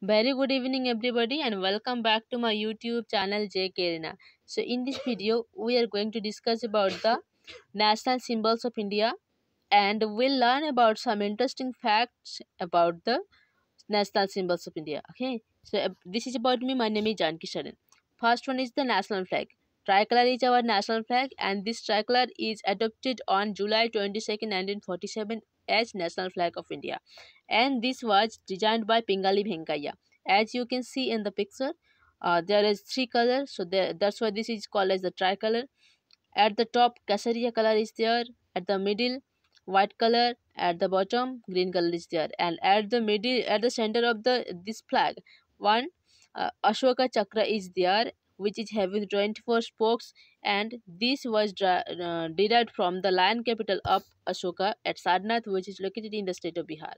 Very good evening everybody and welcome back to my YouTube channel JK Arena. So in this video we are going to discuss about the national symbols of India and we'll learn about some interesting facts about the national symbols of India. Okay. So uh, this is about me. My name is Janki Sharan. First one is the national flag. Tricolor is our national flag and this tricolor is adopted on July twenty-second, 1947 as national flag of India and this was designed by Pingali Bhenkaya. As you can see in the picture, uh, there is three colors, so there, that's why this is called as the tricolor. At the top, caesarea color is there, at the middle, white color, at the bottom, green color is there, and at the middle, at the center of the this flag, one uh, Ashoka Chakra is there, which is having 24 spokes and this was uh, derived from the lion capital of Ashoka at Sarnath which is located in the state of Bihar.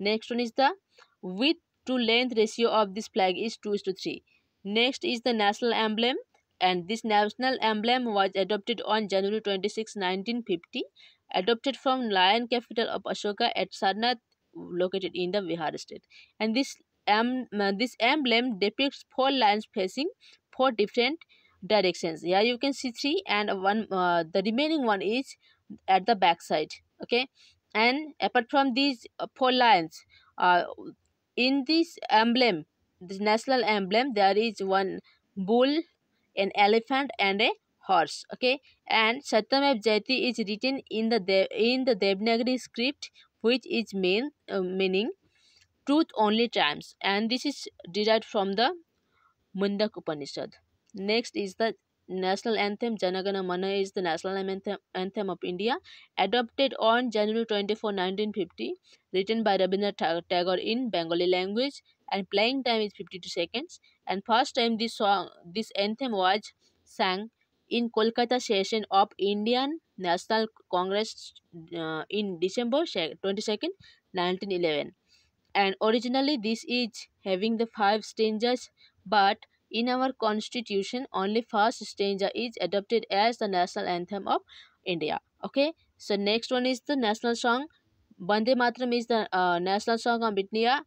Next one is the width to length ratio of this flag is 2 to 3. Next is the national emblem and this national emblem was adopted on January 26, 1950, adopted from Lion capital of Ashoka at Sarnath located in the Bihar state. And this, um, this emblem depicts four lions facing four different directions. Here you can see three and one uh, the remaining one is at the back side. Okay and apart from these uh, four lions uh, in this emblem this national emblem there is one bull an elephant and a horse okay and satyamap jayati is written in the De in the devanagari script which is mean uh, meaning truth only times and this is derived from the mundak upanishad next is the national anthem Janagana Mana is the national anthem, anthem of India adopted on January 24, 1950 written by Rabindranath Tagore in Bengali language and playing time is 52 seconds and first time this song this anthem was sang in Kolkata session of Indian National Congress uh, in December 22nd 1911 and originally this is having the five stanzas but in our constitution, only first stanza is adopted as the national anthem of India. Okay. So next one is the national song. Bande Matram is the uh, national song of India,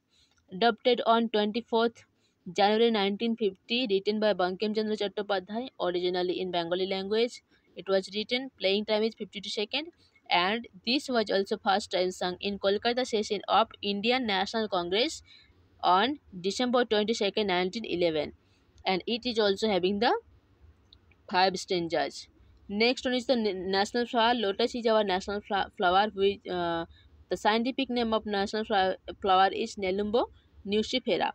adopted on 24th January 1950, written by Bankim Chandra Chattopadhyay, originally in Bengali language. It was written, playing time is 52 seconds and this was also first time sung in Kolkata session of Indian National Congress on December 22, 1911 and it is also having the five stanzas next one is the national flower lotus is our national flower which uh, the scientific name of national flower is nelumbo nucifera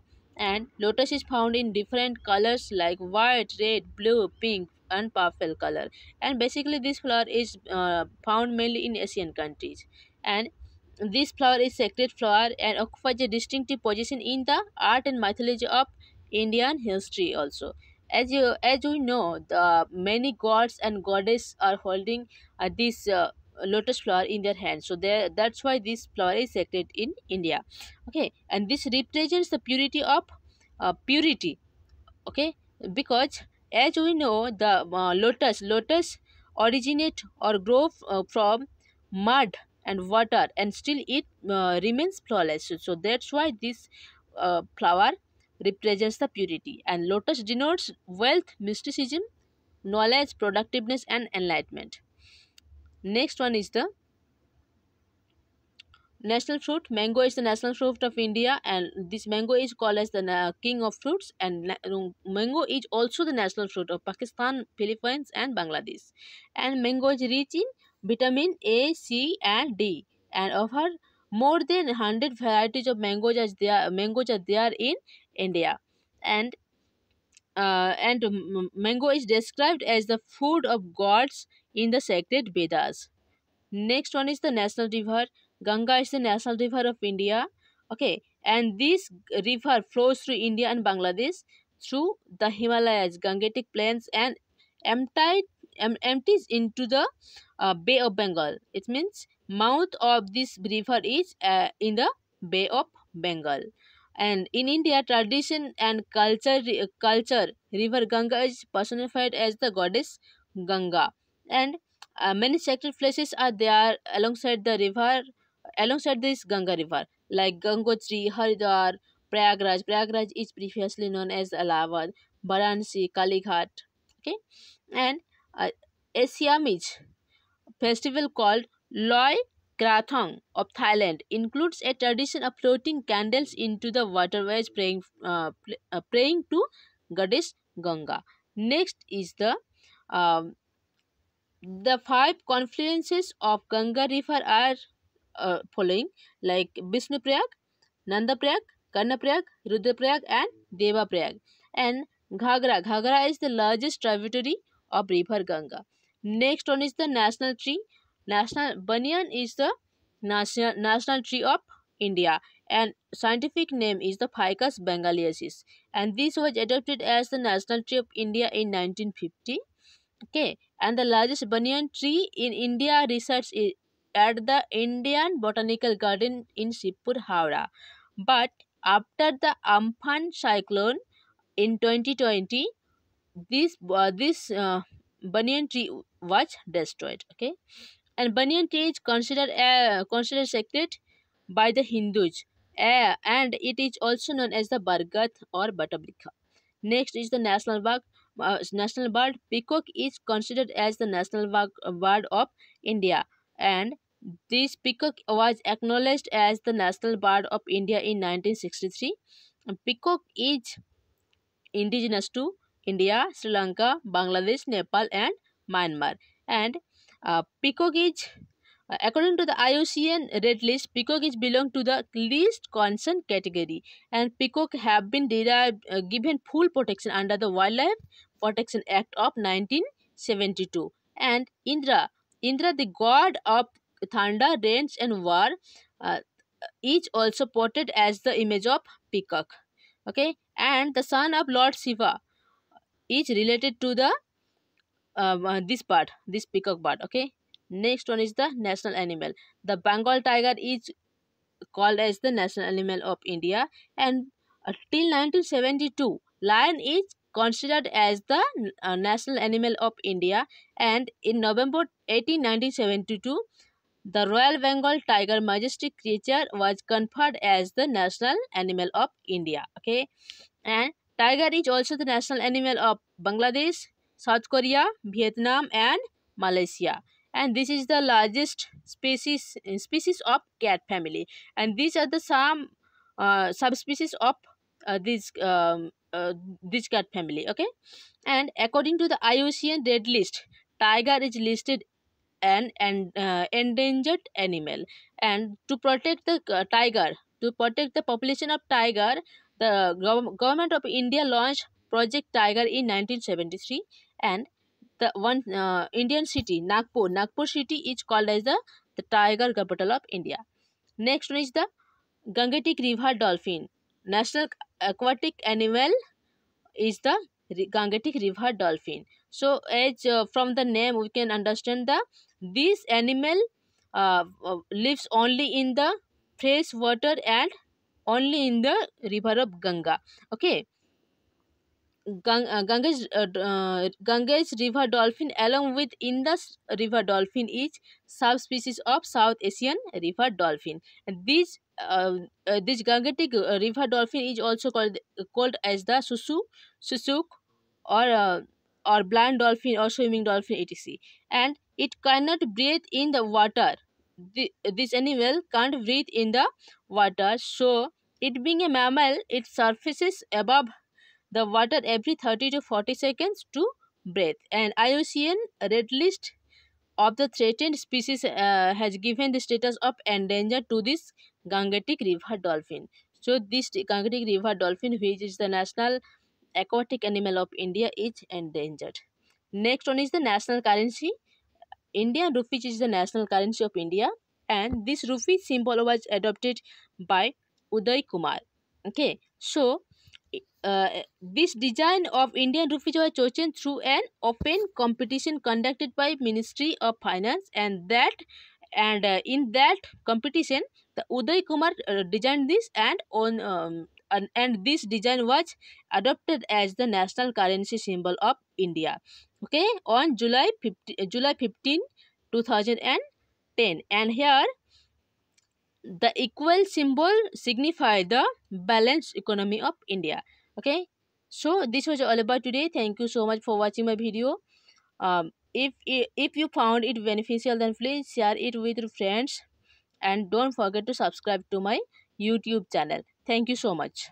and lotus is found in different colors like white red blue pink and purple color and basically this flower is uh, found mainly in asian countries and this flower is sacred flower and occupies a distinctive position in the art and mythology of Indian history also. As you as we know, the many gods and goddess are holding uh, this uh, lotus flower in their hand. So there that's why this flower is sacred in India. Okay, and this represents the purity of uh, purity. Okay, because as we know, the uh, lotus lotus originate or grow uh, from mud and water and still it uh, remains flawless so that's why this uh, flower represents the purity and lotus denotes wealth, mysticism, knowledge, productiveness and enlightenment. Next one is the national fruit. Mango is the national fruit of India and this mango is called as the king of fruits and mango is also the national fruit of Pakistan, Philippines and Bangladesh. And mango is rich in vitamin A, C and D and offer more than 100 varieties of mangoes are there, mangoes are there in India. And uh, and mango is described as the food of gods in the sacred Vedas. Next one is the national river. Ganga is the national river of India. Okay, and this river flows through India and Bangladesh through the Himalayas, Gangetic plains, and emptied, em empties into the uh, Bay of Bengal. It means mouth of this river is uh, in the Bay of Bengal. And in India, tradition and culture, culture River Ganga is personified as the goddess Ganga. And uh, many sacrifices are there alongside the river, alongside this Ganga river, like Gangotri, Haridwar, Prayagraj. Prayagraj is previously known as Allahabad, Varanasi, Kalighat. Okay, and uh, a Siamese festival called Loy Krathong of Thailand includes a tradition of floating candles into the waterways praying, uh, uh, praying to goddess Ganga. Next is the um, the five confluences of Ganga river are uh, following like Vishnuprayag, Nandaprayag, Rudra Prayag and Prayag And Ghagra. Ghagra is the largest tributary of river Ganga. Next one is the national tree National banyan is the national, national tree of India and scientific name is the Ficus bengalensis and this was adopted as the national tree of India in 1950 okay and the largest banyan tree in India research is at the Indian Botanical Garden in Sipur Howrah but after the Amphan cyclone in 2020 this uh, this uh, banyan tree was destroyed okay and banyan tree is considered uh, considered sacred by the Hindus uh, and it is also known as the Bargat or Batablikha. Next is the national bird. Uh, national bird peacock is considered as the national bird uh, of India and this peacock was acknowledged as the national bird of India in 1963. Peacock is indigenous to India, Sri Lanka, Bangladesh, Nepal and Myanmar and uh, uh, according to the IUCN red list, peacock is belong to the least concern category and peacock have been derived, uh, given full protection under the Wildlife Protection Act of 1972. And Indra, Indra the god of thunder, rains and war, uh, is also portrayed as the image of peacock. Okay, and the son of Lord Shiva is related to the um, uh, this bird this peacock bird okay next one is the national animal the bengal tiger is called as the national animal of india and uh, till 1972 lion is considered as the uh, national animal of india and in november 18 1972 the royal bengal tiger majestic creature was conferred as the national animal of india okay and tiger is also the national animal of bangladesh South Korea, Vietnam and Malaysia. And this is the largest species, species of cat family. And these are the some uh, subspecies of uh, this um, uh, this cat family. Okay. And according to the IUCN Red List, tiger is listed an, an uh, endangered animal. And to protect the uh, tiger, to protect the population of tiger, the gov government of India launched Project Tiger in 1973 and the one uh, Indian city Nagpur. Nagpur city is called as the, the tiger capital of India. Next one is the Gangetic river dolphin. National aquatic animal is the Gangetic river dolphin. So as uh, from the name we can understand the this animal uh, uh lives only in the fresh water and only in the river of Ganga. Okay. Uh, Ganges, uh, uh, Ganges river dolphin along with Indus river dolphin is subspecies of South Asian river dolphin. And this uh, uh, this Gangetic uh, river dolphin is also called called as the Susu, Susuk or or blind dolphin or swimming dolphin etc. And it cannot breathe in the water. The, this animal can't breathe in the water. So it being a mammal, it surfaces above the water every 30 to 40 seconds to breathe. And IUCN red list of the threatened species uh, has given the status of endangered to this Gangetic river dolphin. So this Gangetic river dolphin which is the national aquatic animal of India is endangered. Next one is the national currency. Indian rupees is the national currency of India and this rupee symbol was adopted by Uday Kumar. Okay, so uh, this design of Indian rupee was chosen through an open competition conducted by Ministry of Finance and that and uh, in that competition the Uday Kumar uh, designed this and on um, and, and this design was adopted as the national currency symbol of India okay on July 15 uh, July 15 2010 and here the equal symbol signify the balanced economy of India okay so this was all about today thank you so much for watching my video um, if if you found it beneficial then please share it with your friends and don't forget to subscribe to my youtube channel thank you so much